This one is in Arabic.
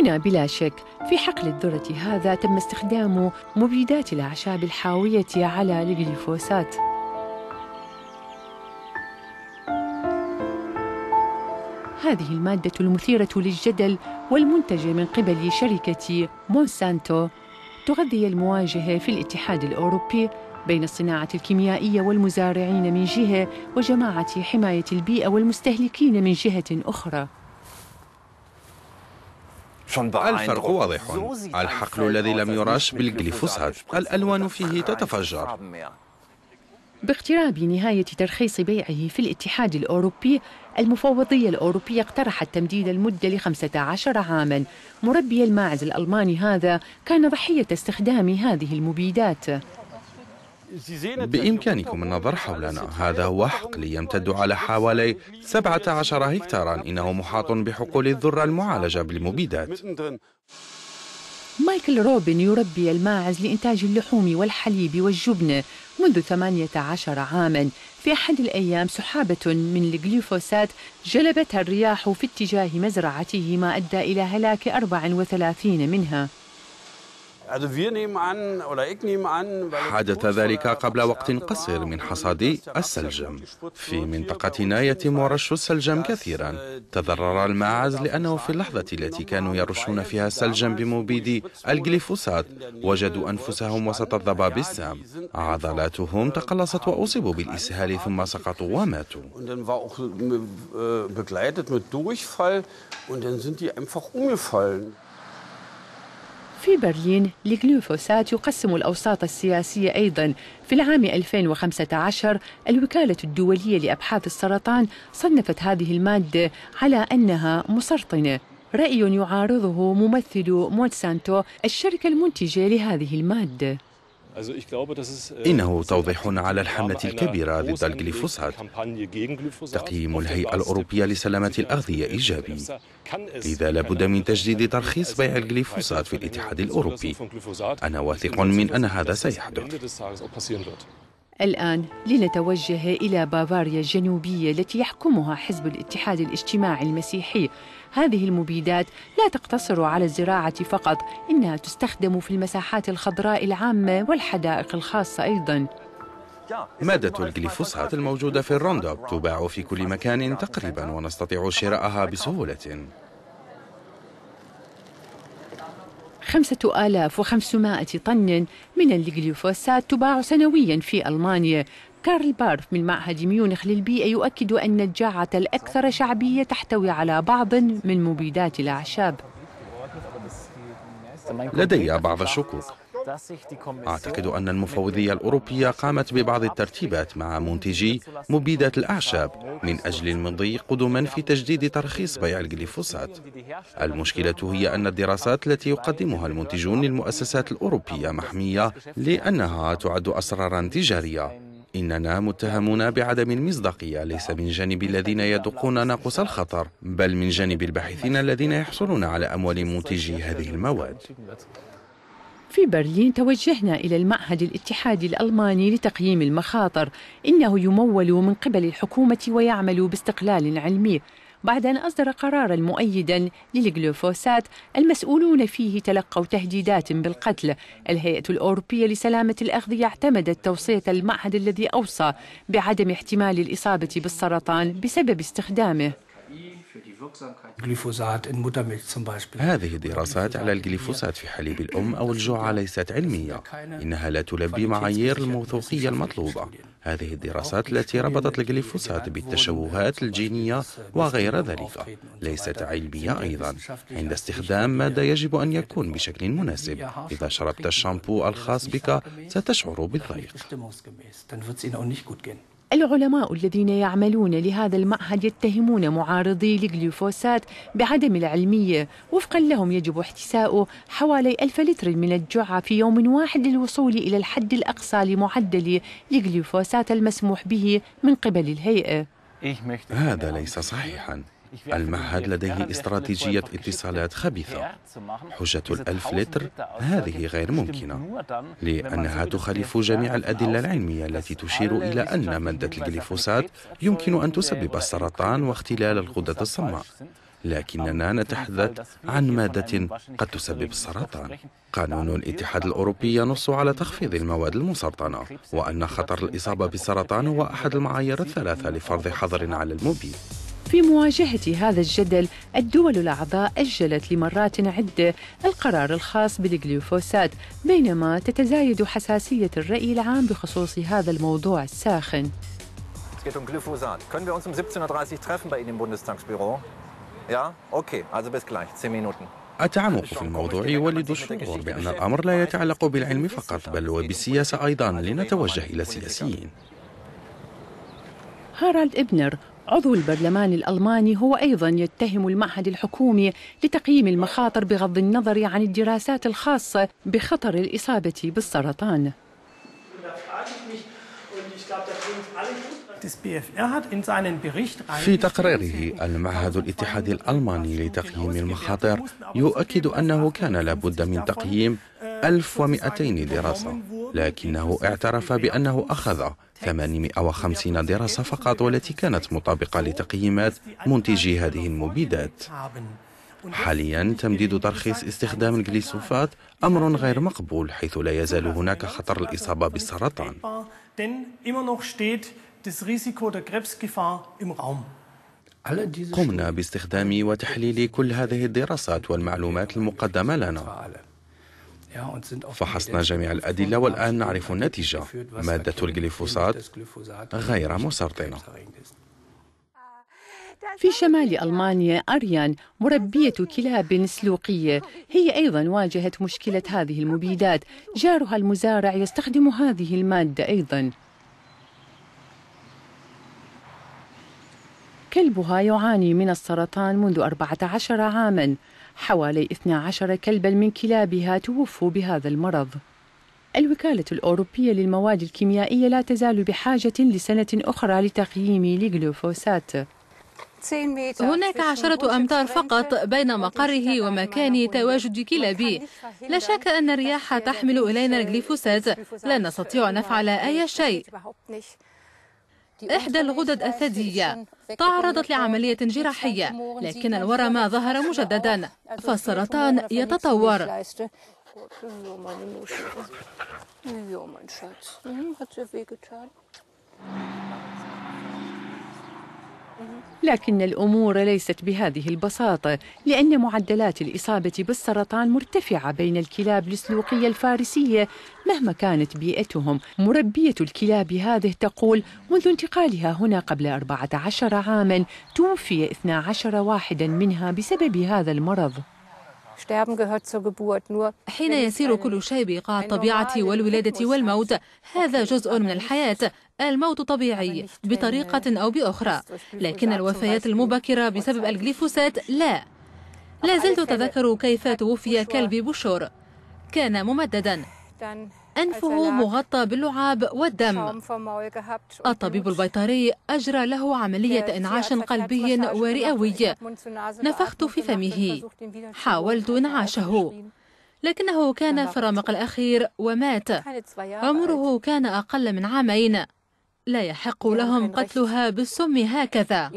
هنا بلا شك في حقل الذرة هذا تم استخدام مبيدات الأعشاب الحاوية على الجليفوسات هذه المادة المثيرة للجدل والمنتجة من قبل شركة مونسانتو تغذي المواجهة في الاتحاد الأوروبي بين الصناعة الكيميائية والمزارعين من جهة وجماعة حماية البيئة والمستهلكين من جهة أخرى الفرق واضح الحقل الذي لم يرش بالجليفوسات الألوان فيه تتفجر باقتراب نهاية ترخيص بيعه في الاتحاد الأوروبي المفوضية الأوروبية اقترحت تمديد المدة لخمسة عشر عاما مربي الماعز الألماني هذا كان ضحية استخدام هذه المبيدات بإمكانكم النظر حولنا هذا هو حقل يمتد على حوالي 17 هكتارا إنه محاط بحقول الذرة المعالجة بالمبيدات مايكل روبن يربي الماعز لإنتاج اللحوم والحليب والجبن منذ 18 عاما في أحد الأيام سحابة من الجليفوسات جلبتها الرياح في اتجاه مزرعته ما أدى إلى هلاك 34 منها حدث ذلك قبل وقت قصير من حصاد السلجم في منطقتنا يتم رش السلجم كثيرا äh, تضرر الماعز لأنه في اللحظة التي كانوا يرشون فيها السلجم بمبيد الجليفوسات وجدوا أنفسهم وسط الضباب السام عضلاتهم äh, تقلصت وأصيبوا بالإسهال ثم سقطوا وماتوا äh, begleitet mit Durchfall und dann sind die einfach umgefallen. في برلين لجلوفوسات يقسم الأوساط السياسية أيضا في العام 2015 الوكالة الدولية لأبحاث السرطان صنفت هذه المادة على أنها مسرطنة رأي يعارضه ممثل مونسانتو الشركة المنتجة لهذه المادة Äh, إنه توضيح على الحملة الكبيرة ضد الجليفوسات تقييم الهيئة الأوروبية لسلامة الأغذية إيجابي لذا لابد من تجديد ترخيص بيع الجليفوسات في الاتحاد الأوروبي أنا واثق من أن هذا سيحدث الآن لنتوجه إلى بافاريا الجنوبية التي يحكمها حزب الاتحاد الاجتماعي المسيحي هذه المبيدات لا تقتصر على الزراعة فقط إنها تستخدم في المساحات الخضراء العامة والحدائق الخاصة أيضاً مادة الجليفوسات الموجودة في الروندوب تباع في كل مكان تقريبا ونستطيع شراءها بسهولة خمسة آلاف وخمسمائة طن من الجليفوسات تباع سنويا في ألمانيا كارل بارف من معهد ميونخ للبيئة يؤكد أن الجاعة الأكثر شعبية تحتوي على بعض من مبيدات الأعشاب لدي بعض الشكوك أعتقد أن المفوضية الأوروبية قامت ببعض الترتيبات مع منتجي مبيدات الأعشاب من أجل المضي قدما في تجديد ترخيص بيع الجليفوسات المشكلة هي أن الدراسات التي يقدمها المنتجون للمؤسسات الأوروبية محمية لأنها تعد أسرارا تجارية إننا متهمون بعدم المصداقية ليس من جانب الذين يدقون ناقوس الخطر بل من جانب الباحثين الذين يحصلون على أموال منتجي هذه المواد في برلين توجهنا إلى المعهد الاتحادي الألماني لتقييم المخاطر إنه يمول من قبل الحكومة ويعمل باستقلال علمي بعد أن أصدر قرارا مؤيدا للجلوفوسات المسؤولون فيه تلقوا تهديدات بالقتل الهيئة الأوروبية لسلامة الأغذية اعتمدت توصية المعهد الذي أوصى بعدم احتمال الإصابة بالسرطان بسبب استخدامه هذه الدراسات على الجليفوسات في حليب الأم أو الجوع ليست علمية إنها لا تلبي معايير الموثوقية المطلوبة هذه الدراسات التي ربطت الجليفوسات بالتشوهات الجينية وغير ذلك ليست علمية أيضا عند استخدام ماذا يجب أن يكون بشكل مناسب إذا شربت الشامبو الخاص بك ستشعر بالضيق العلماء الذين يعملون لهذا المعهد يتهمون معارضي الجلوفوسات بعدم العلمية وفقا لهم يجب احتساء حوالي ألف لتر من الجعة في يوم واحد للوصول إلى الحد الأقصى لمعدل الجلوفوسات المسموح به من قبل الهيئة إيه، هذا ليس صحيحا المعهد لديه استراتيجية اتصالات خبيثة حجة الألف لتر هذه غير ممكنة لأنها تخالف جميع الأدلة العلمية التي تشير إلى أن مادة الجليفوسات يمكن أن تسبب السرطان واختلال الغدة الصماء لكننا نتحدث عن مادة قد تسبب السرطان. قانون الاتحاد الأوروبي ينص على تخفيض المواد المسرطنة، وأن خطر الإصابة بالسرطان هو أحد المعايير الثلاثة لفرض حظر على الموبيل في مواجهة هذا الجدل الدول الأعضاء أجلت لمرات عدة القرار الخاص بالجليفوسات بينما تتزايد حساسية الرأي العام بخصوص هذا الموضوع الساخن um um أتعمق التعمق في الموضوع يولد الشعور بأن الأمر لا يتعلق بالعلم فقط بل وبالسياسة أيضا لنتوجه إلى السياسيين هارالد إبنر عضو البرلمان الألماني هو أيضا يتهم المعهد الحكومي لتقييم المخاطر بغض النظر عن الدراسات الخاصة بخطر الإصابة بالسرطان في تقريره المعهد الاتحادي الألماني لتقييم المخاطر يؤكد أنه كان لابد من تقييم 1200 دراسة لكنه اعترف بأنه أخذ 850 دراسة فقط والتي كانت مطابقة لتقييمات منتجي هذه المبيدات حاليا تمديد ترخيص استخدام الجليسوفات أمر غير مقبول حيث لا يزال هناك خطر الإصابة بالسرطان قمنا باستخدام وتحليل كل هذه الدراسات والمعلومات المقدمة لنا فحصنا جميع الأدلة والآن نعرف النتيجة مادة الجليفوسات غير مسرطنة في شمال ألمانيا أريان مربية كلاب سلوقية هي أيضا واجهت مشكلة هذه المبيدات جارها المزارع يستخدم هذه المادة أيضا كلبها يعاني من السرطان منذ 14 عاماً حوالي 12 كلبا من كلابها توفوا بهذا المرض الوكالة الأوروبية للمواد الكيميائية لا تزال بحاجة لسنة أخرى لتقييم الجلوفوسات هناك عشرة أمتار فقط بين مقره ومكان تواجد كلابي لا شك أن الرياح تحمل إلينا الجليفوسات لا نستطيع نفعل أي شيء إحدى الغدد الثديية تعرضت لعملية جراحية لكن الورم ظهر مجددا فالسرطان يتطور لكن الأمور ليست بهذه البساطة لأن معدلات الإصابة بالسرطان مرتفعة بين الكلاب السلوقية الفارسية مهما كانت بيئتهم مربية الكلاب هذه تقول منذ انتقالها هنا قبل 14 عاما توفي 12 واحدا منها بسبب هذا المرض حين يسير كل شيء بإيقاع الطبيعة والولادة والموت هذا جزء من الحياة الموت طبيعي بطريقة أو بأخرى لكن الوفيات المبكرة بسبب الجليفوسات لا لا زلت أتذكر كيف توفي كلبي بوشور كان ممددا أنفه مغطى باللعاب والدم الطبيب البيطري أجرى له عملية إنعاش قلبي ورئوي نفخت في فمه حاولت إنعاشه لكنه كان في الرمق الأخير ومات عمره كان أقل من عامين لا يحق لهم قتلها بالسم هكذا